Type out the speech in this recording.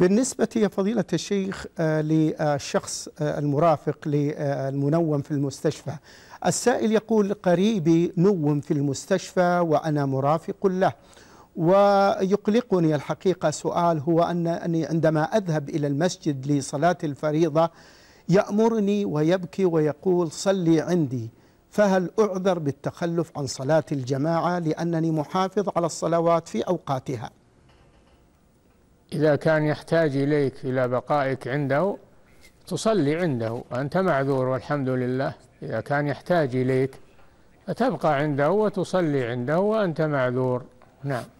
بالنسبة يا فضيلة الشيخ للشخص آه، آه، المرافق للمنوم في المستشفى السائل يقول قريبي نوم في المستشفى وأنا مرافق له ويقلقني الحقيقة سؤال هو أنني عندما أذهب إلى المسجد لصلاة الفريضة يأمرني ويبكي ويقول صلي عندي فهل أعذر بالتخلف عن صلاة الجماعة لأنني محافظ على الصلوات في أوقاتها إذا كان يحتاج إليك إلى بقائك عنده تصلي عنده أنت معذور والحمد لله إذا كان يحتاج إليك فتبقى عنده وتصلي عنده وأنت معذور نعم